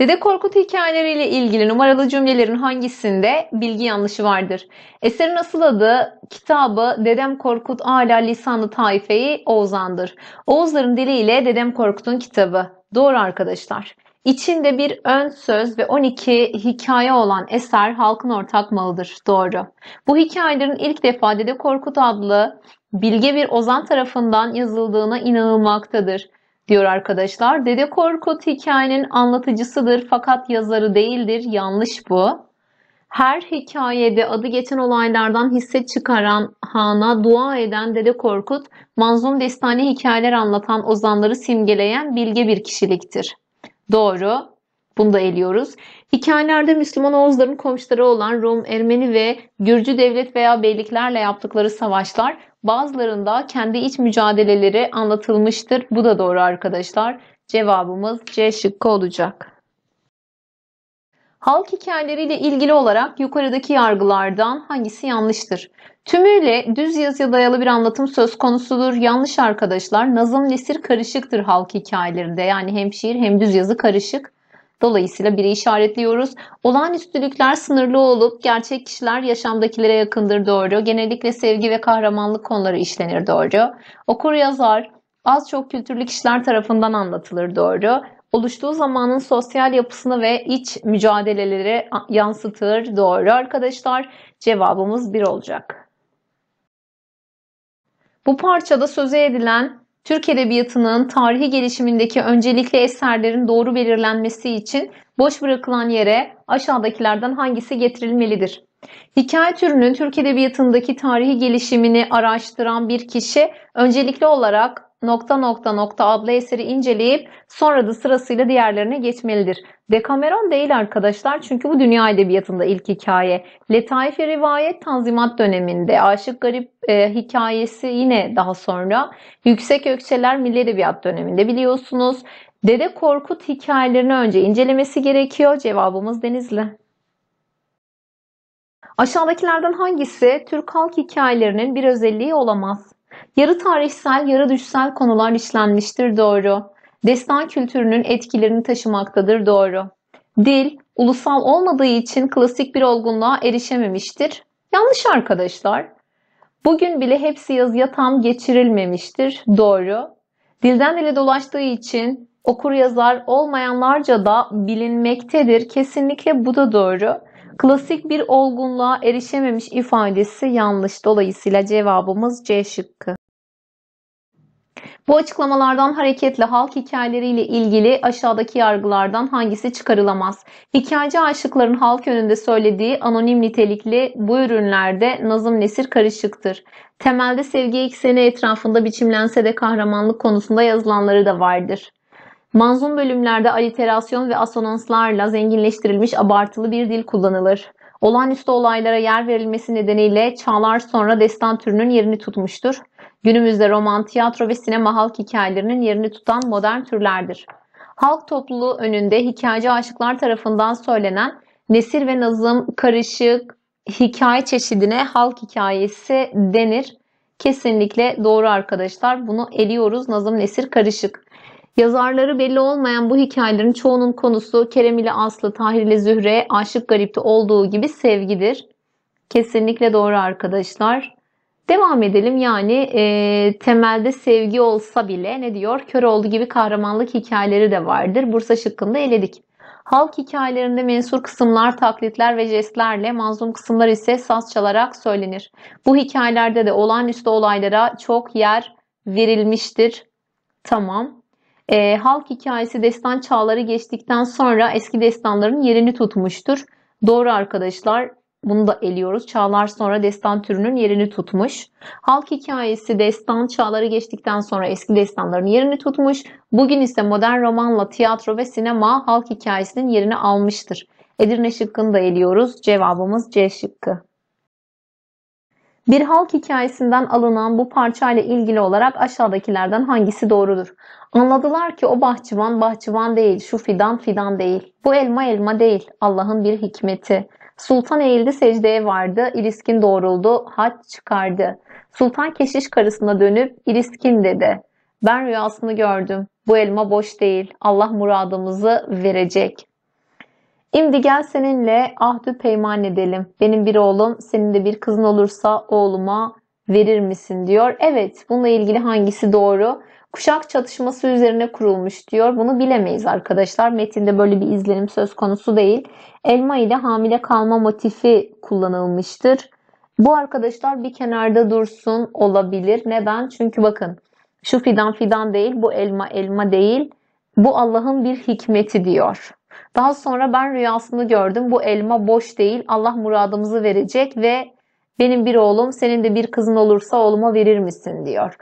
Dede Korkut hikayeleriyle ilgili numaralı cümlelerin hangisinde bilgi yanlışı vardır? Eserin asıl adı kitabı Dedem Korkut Ala Lisanı Taife'yi Oğuzhan'dır. Oğuzların diliyle Dedem Korkut'un kitabı. Doğru arkadaşlar. İçinde bir ön söz ve 12 hikaye olan eser halkın ortak malıdır. Doğru. Bu hikayelerin ilk defa Dede Korkut adlı bilge bir ozan tarafından yazıldığına inanılmaktadır diyor arkadaşlar. Dede Korkut hikayenin anlatıcısıdır fakat yazarı değildir. Yanlış bu. Her hikayede adı geçen olaylardan hisse çıkaran hana dua eden Dede Korkut, manzum destani hikayeler anlatan ozanları simgeleyen bilge bir kişiliktir. Doğru. Bunu da eliyoruz. Hikayelerde Müslüman Oğuzların komşuları olan Rum, Ermeni ve Gürcü devlet veya beyliklerle yaptıkları savaşlar bazılarında kendi iç mücadeleleri anlatılmıştır. Bu da doğru arkadaşlar. Cevabımız C şıkkı olacak. Halk hikayeleriyle ilgili olarak yukarıdaki yargılardan hangisi yanlıştır? Tümüyle düz yazıya dayalı bir anlatım söz konusudur. Yanlış arkadaşlar. Nazım Nesir karışıktır halk hikayelerinde. Yani hem şiir hem düz yazı karışık. Dolayısıyla biri işaretliyoruz. Olağanüstülükler sınırlı olup gerçek kişiler yaşamdakilere yakındır doğru. Genellikle sevgi ve kahramanlık konuları işlenir doğru. Okur yazar az çok kültürlü kişiler tarafından anlatılır doğru. Oluştuğu zamanın sosyal yapısını ve iç mücadeleleri yansıtır doğru arkadaşlar. Cevabımız bir olacak. Bu parçada söze edilen Türk Edebiyatı'nın tarihi gelişimindeki öncelikli eserlerin doğru belirlenmesi için boş bırakılan yere aşağıdakilerden hangisi getirilmelidir? Hikaye türünün Türk Edebiyatı'ndaki tarihi gelişimini araştıran bir kişi öncelikli olarak nokta nokta nokta adlı eseri inceleyip sonra da sırasıyla diğerlerine geçmelidir. Dekameron değil arkadaşlar çünkü bu dünya edebiyatında ilk hikaye. letaif Rivayet Tanzimat döneminde, Aşık Garip e, hikayesi yine daha sonra, Yüksek Ökçeler Milli Edebiyat döneminde biliyorsunuz. Dede Korkut hikayelerini önce incelemesi gerekiyor. Cevabımız Denizli. Aşağıdakilerden hangisi Türk halk hikayelerinin bir özelliği olamaz? Yarı tarihsel, yarı düşsel konular işlenmiştir doğru. Destan kültürünün etkilerini taşımaktadır doğru. Dil, ulusal olmadığı için klasik bir olgunluğa erişememiştir. Yanlış arkadaşlar. Bugün bile hepsi yazıya tam geçirilmemiştir. Doğru. Dilden dile dolaştığı için okur yazar olmayanlarca da bilinmektedir. Kesinlikle bu da doğru. Klasik bir olgunluğa erişememiş ifadesi yanlış. Dolayısıyla cevabımız C şıkkı. Bu açıklamalardan hareketle halk hikayeleriyle ilgili aşağıdaki yargılardan hangisi çıkarılamaz? Hikayeci aşıkların halk önünde söylediği anonim nitelikli bu ürünlerde nazım nesir karışıktır. Temelde sevgi ekseni etrafında biçimlense de kahramanlık konusunda yazılanları da vardır. Manzum bölümlerde aliterasyon ve asonanslarla zenginleştirilmiş abartılı bir dil kullanılır. Olağanüstü olaylara yer verilmesi nedeniyle çağlar sonra destan türünün yerini tutmuştur. Günümüzde roman, tiyatro ve sinema halk hikayelerinin yerini tutan modern türlerdir. Halk topluluğu önünde hikayeci aşıklar tarafından söylenen nesir ve nazım karışık hikaye çeşidine halk hikayesi denir. Kesinlikle doğru arkadaşlar. Bunu eliyoruz. Nazım nesir karışık. Yazarları belli olmayan bu hikayelerin çoğunun konusu Kerem ile Aslı, Tahir ile Zühre, Aşık Garip'te olduğu gibi sevgidir. Kesinlikle doğru arkadaşlar. Devam edelim yani e, temelde sevgi olsa bile ne diyor? Kör oldu gibi kahramanlık hikayeleri de vardır. Bursa şıkkında eledik. Halk hikayelerinde mensur kısımlar taklitler ve jestlerle mazlum kısımlar ise saz çalarak söylenir. Bu hikayelerde de olağanüstü olaylara çok yer verilmiştir. Tamam e, halk hikayesi destan çağları geçtikten sonra eski destanların yerini tutmuştur. Doğru arkadaşlar bunu da eliyoruz. Çağlar sonra destan türünün yerini tutmuş. Halk hikayesi destan çağları geçtikten sonra eski destanların yerini tutmuş. Bugün ise modern romanla tiyatro ve sinema halk hikayesinin yerini almıştır. Edirne şıkkını da eliyoruz. Cevabımız C şıkkı. Bir halk hikayesinden alınan bu parçayla ilgili olarak aşağıdakilerden hangisi doğrudur? Anladılar ki o bahçıvan bahçıvan değil, şu fidan fidan değil. Bu elma elma değil, Allah'ın bir hikmeti. Sultan eğildi secdeye vardı, İriskin doğruldu, haç çıkardı. Sultan keşiş karısına dönüp İriskin dedi. Ben rüyasını gördüm. Bu elma boş değil. Allah muradımızı verecek. Şimdi gel seninle ahdü peyman edelim. Benim bir oğlum, senin de bir kızın olursa oğluma verir misin diyor. Evet, bununla ilgili hangisi doğru? Kuşak çatışması üzerine kurulmuş diyor. Bunu bilemeyiz arkadaşlar. Metinde böyle bir izlenim söz konusu değil. Elma ile hamile kalma motifi kullanılmıştır. Bu arkadaşlar bir kenarda dursun olabilir. Neden? Çünkü bakın şu fidan fidan değil, bu elma elma değil. Bu Allah'ın bir hikmeti diyor. Daha sonra ben rüyasını gördüm. Bu elma boş değil. Allah muradımızı verecek ve benim bir oğlum senin de bir kızın olursa oğluma verir misin diyor.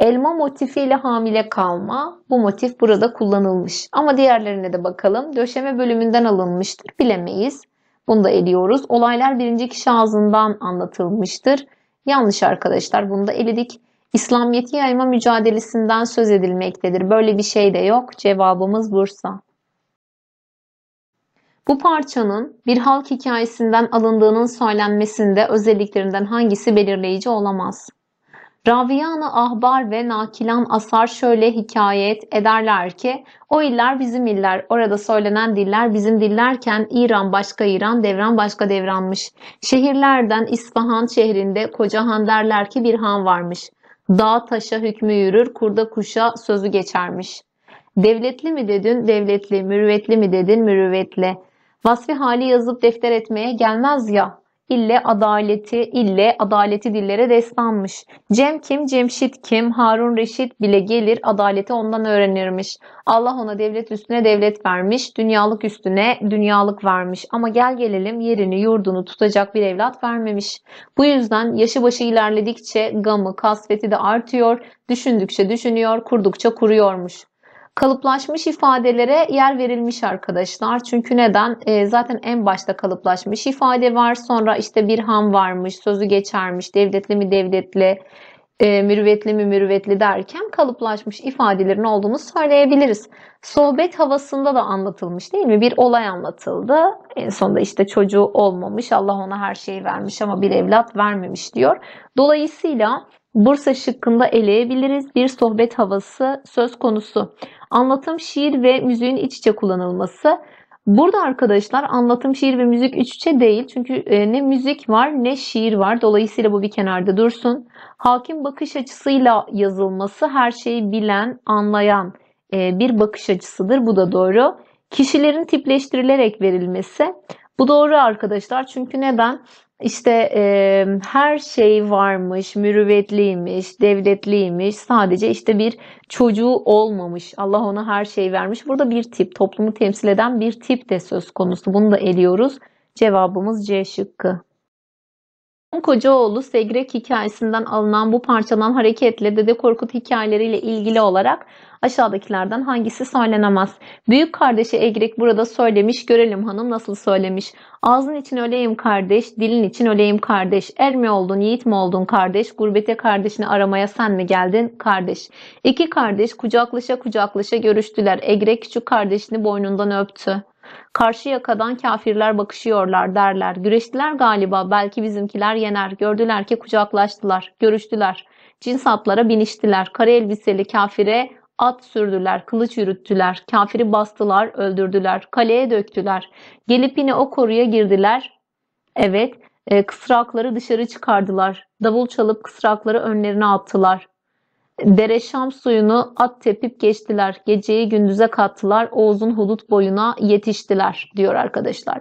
Elma motifiyle hamile kalma bu motif burada kullanılmış. Ama diğerlerine de bakalım. Döşeme bölümünden alınmıştır bilemeyiz. Bunu da eliyoruz. Olaylar birinci kişi ağzından anlatılmıştır. Yanlış arkadaşlar bunu da eledik. İslamiyet'i yayma mücadelesinden söz edilmektedir. Böyle bir şey de yok. Cevabımız Bursa. Bu parçanın bir halk hikayesinden alındığının söylenmesinde özelliklerinden hangisi belirleyici olamaz? Raviyanı ahbar ve nakilan asar şöyle hikayet ederler ki o iller bizim iller, orada söylenen diller bizim dillerken İran başka İran, devran başka devranmış. Şehirlerden İsfahan şehrinde koca han derler ki bir han varmış. Dağ taşa hükmü yürür, kurda kuşa sözü geçermiş. Devletli mi dedin, devletli, mürüvvetli mi dedin, mürüvvetli. Vasfi hali yazıp defter etmeye gelmez ya. İlle adaleti, ille adaleti dillere destanmış. Cem kim, Cemşit kim, Harun Reşit bile gelir adaleti ondan öğrenirmiş. Allah ona devlet üstüne devlet vermiş, dünyalık üstüne dünyalık vermiş. Ama gel gelelim yerini, yurdunu tutacak bir evlat vermemiş. Bu yüzden yaşı başı ilerledikçe gamı, kasveti de artıyor, düşündükçe düşünüyor, kurdukça kuruyormuş. Kalıplaşmış ifadelere yer verilmiş arkadaşlar. Çünkü neden? E, zaten en başta kalıplaşmış ifade var. Sonra işte bir ham varmış, sözü geçermiş, devletli mi devletli, e, mürüvvetli mi mürüvvetli derken kalıplaşmış ifadelerin olduğunu söyleyebiliriz. Sohbet havasında da anlatılmış değil mi? Bir olay anlatıldı. En sonunda işte çocuğu olmamış, Allah ona her şeyi vermiş ama bir evlat vermemiş diyor. Dolayısıyla Bursa şıkkında eleyebiliriz. Bir sohbet havası söz konusu. Anlatım, şiir ve müziğin iç içe kullanılması. Burada arkadaşlar anlatım, şiir ve müzik iç içe değil. Çünkü e, ne müzik var ne şiir var. Dolayısıyla bu bir kenarda dursun. Hakim bakış açısıyla yazılması her şeyi bilen, anlayan e, bir bakış açısıdır. Bu da doğru. Kişilerin tipleştirilerek verilmesi. Bu doğru arkadaşlar. Çünkü neden? İşte e, her şey varmış, mürüvvetliymiş, devletliymiş. Sadece işte bir çocuğu olmamış. Allah ona her şey vermiş. Burada bir tip, toplumu temsil eden bir tip de söz konusu. Bunu da eliyoruz. Cevabımız C şıkkı. Kocaoğlu Segrek hikayesinden alınan bu parçadan hareketle Dede Korkut hikayeleriyle ilgili olarak aşağıdakilerden hangisi söylenemez? Büyük kardeşi Egrek burada söylemiş, görelim hanım nasıl söylemiş. Ağzın için öleyim kardeş, dilin için öleyim kardeş. Er mi oldun, yiğit mi oldun kardeş? Gurbete kardeşini aramaya sen mi geldin kardeş? İki kardeş kucaklaşa kucaklaşa görüştüler. Egrek küçük kardeşini boynundan öptü. Karşı yakadan kafirler bakışıyorlar derler. Güreştiler galiba belki bizimkiler yener. Gördüler ki kucaklaştılar, görüştüler. Cins atlara biniştiler. Kara elbiseli kafire at sürdüler, kılıç yürüttüler, kafiri bastılar, öldürdüler, kaleye döktüler. Gelip yine o koruya girdiler. Evet, e, kısrakları dışarı çıkardılar. Davul çalıp kısrakları önlerine attılar. Dere Şam suyunu at tepip geçtiler. Geceyi gündüze kattılar. Oğuz'un hudut boyuna yetiştiler diyor arkadaşlar.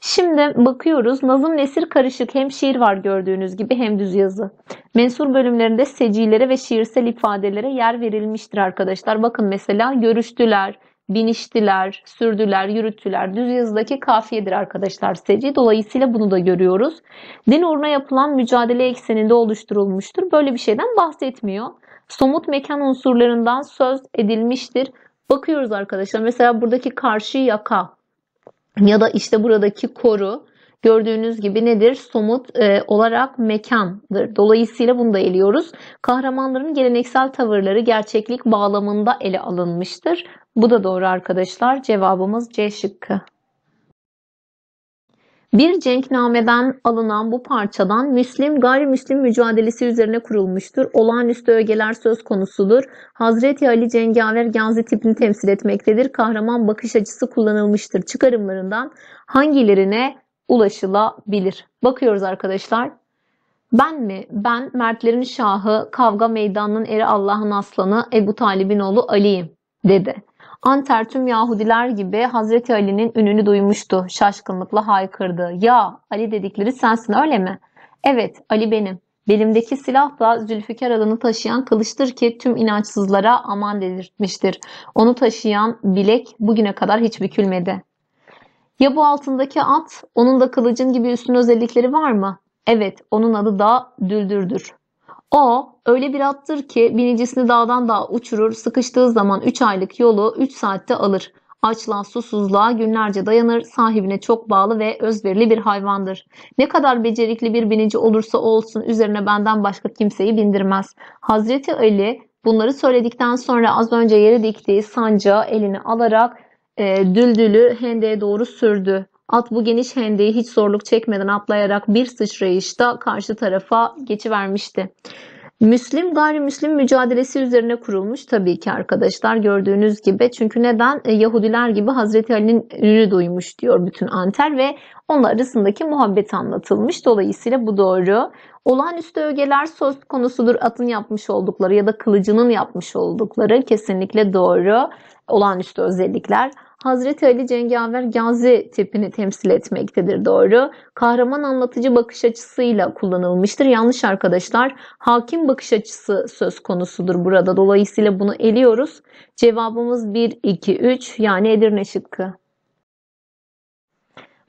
Şimdi bakıyoruz Nazım Nesir karışık hem şiir var gördüğünüz gibi hem düz yazı. Mensur bölümlerinde secilere ve şiirsel ifadelere yer verilmiştir arkadaşlar. Bakın mesela görüştüler, biniştiler, sürdüler, yürüttüler. Düz yazıdaki kafiyedir arkadaşlar seci. Dolayısıyla bunu da görüyoruz. Din uğruna yapılan mücadele ekseninde oluşturulmuştur. Böyle bir şeyden bahsetmiyor somut mekan unsurlarından söz edilmiştir. Bakıyoruz arkadaşlar mesela buradaki karşı yaka ya da işte buradaki koru gördüğünüz gibi nedir? Somut e, olarak mekandır. Dolayısıyla bunu da eliyoruz. Kahramanların geleneksel tavırları gerçeklik bağlamında ele alınmıştır. Bu da doğru arkadaşlar. Cevabımız C şıkkı. Bir cenknameden alınan bu parçadan Müslim gayrimüslim mücadelesi üzerine kurulmuştur. Olağanüstü ögeler söz konusudur. Hazreti Ali cengaver Gazi tipini temsil etmektedir. Kahraman bakış açısı kullanılmıştır. Çıkarımlarından hangilerine ulaşılabilir? Bakıyoruz arkadaşlar. Ben mi? Ben Mertlerin Şahı, kavga meydanının eri Allah'ın aslanı Ebu Talib'in oğlu Ali'yim dedi. Anter tüm Yahudiler gibi Hazreti Ali'nin ününü duymuştu. Şaşkınlıkla haykırdı. Ya Ali dedikleri sensin öyle mi? Evet Ali benim. Belimdeki silah da Zülfikar adını taşıyan kılıçtır ki tüm inançsızlara aman dedirtmiştir. Onu taşıyan bilek bugüne kadar hiç bükülmedi. Ya bu altındaki at, onun da kılıcın gibi üstün özellikleri var mı? Evet, onun adı da Düldür'dür. O, Öyle bir attır ki binicisini dağdan dağa uçurur, sıkıştığı zaman 3 aylık yolu 3 saatte alır. Açlığa, susuzluğa günlerce dayanır, sahibine çok bağlı ve özverili bir hayvandır. Ne kadar becerikli bir binici olursa olsun üzerine benden başka kimseyi bindirmez. Hazreti Ali bunları söyledikten sonra az önce yere diktiği sancağı elini alarak e, düldülü hendeye doğru sürdü. At bu geniş hendeyi hiç zorluk çekmeden atlayarak bir sıçrayışta karşı tarafa geçivermişti. Müslim gayrimüslim mücadelesi üzerine kurulmuş tabii ki arkadaşlar gördüğünüz gibi. Çünkü neden? E, Yahudiler gibi Hazreti Ali'nin ünü duymuş diyor bütün Anter ve onlar arasındaki muhabbet anlatılmış. Dolayısıyla bu doğru. Olağanüstü ögeler söz konusudur. Atın yapmış oldukları ya da kılıcının yapmış oldukları kesinlikle doğru. Olağanüstü özellikler. Hazreti Ali Cengaver Gazi tipini temsil etmektedir doğru. Kahraman anlatıcı bakış açısıyla kullanılmıştır. Yanlış arkadaşlar. Hakim bakış açısı söz konusudur burada. Dolayısıyla bunu eliyoruz. Cevabımız 1, 2, 3 yani Edirne şıkkı.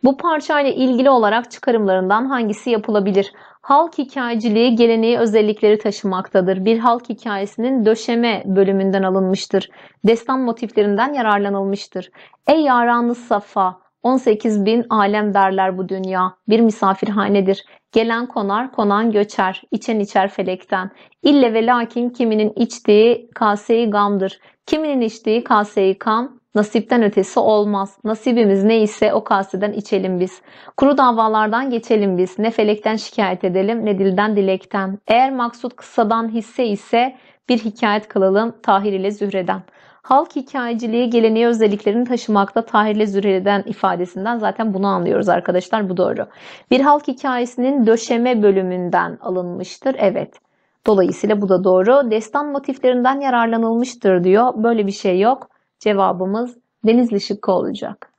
Bu parçayla ilgili olarak çıkarımlarından hangisi yapılabilir? halk hikayeciliği geleneği özellikleri taşımaktadır. Bir halk hikayesinin döşeme bölümünden alınmıştır. Destan motiflerinden yararlanılmıştır. Ey yaranı safa, 18 bin alem derler bu dünya. Bir misafirhanedir. Gelen konar, konan göçer. İçen içer felekten. İlle ve lakin kiminin içtiği kaseyi gamdır. Kiminin içtiği kaseyi kam, Nasipten ötesi olmaz. Nasibimiz neyse o kaseden içelim biz. Kuru davalardan geçelim biz. Ne felekten şikayet edelim ne dilden dilekten. Eğer maksut kısadan hisse ise bir hikayet kılalım Tahir ile Zühre'den. Halk hikayeciliği geleneği özelliklerini taşımakta Tahir ile Zühre'den ifadesinden zaten bunu anlıyoruz arkadaşlar. Bu doğru. Bir halk hikayesinin döşeme bölümünden alınmıştır. Evet. Dolayısıyla bu da doğru. Destan motiflerinden yararlanılmıştır diyor. Böyle bir şey yok. Cevabımız Denizli şıkkı olacak.